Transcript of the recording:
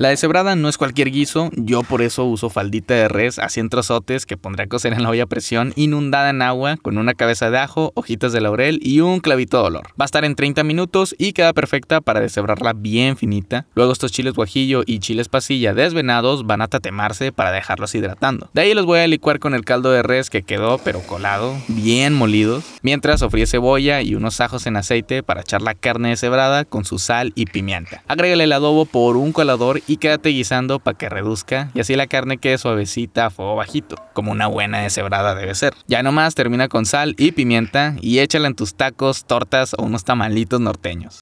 La deshebrada no es cualquier guiso, yo por eso uso faldita de res, así en trozotes que pondré a cocer en la olla a presión, inundada en agua, con una cabeza de ajo, hojitas de laurel y un clavito de olor. Va a estar en 30 minutos y queda perfecta para deshebrarla bien finita. Luego estos chiles guajillo y chiles pasilla desvenados van a tatemarse para dejarlos hidratando. De ahí los voy a licuar con el caldo de res que quedó pero colado, bien molidos, mientras ofrece cebolla y unos ajos en aceite para echar la carne deshebrada con su sal y pimienta. Agrégale el adobo por un colador y quédate guisando para que reduzca y así la carne quede suavecita a fuego bajito, como una buena deshebrada debe ser. Ya nomás termina con sal y pimienta y échala en tus tacos, tortas o unos tamalitos norteños.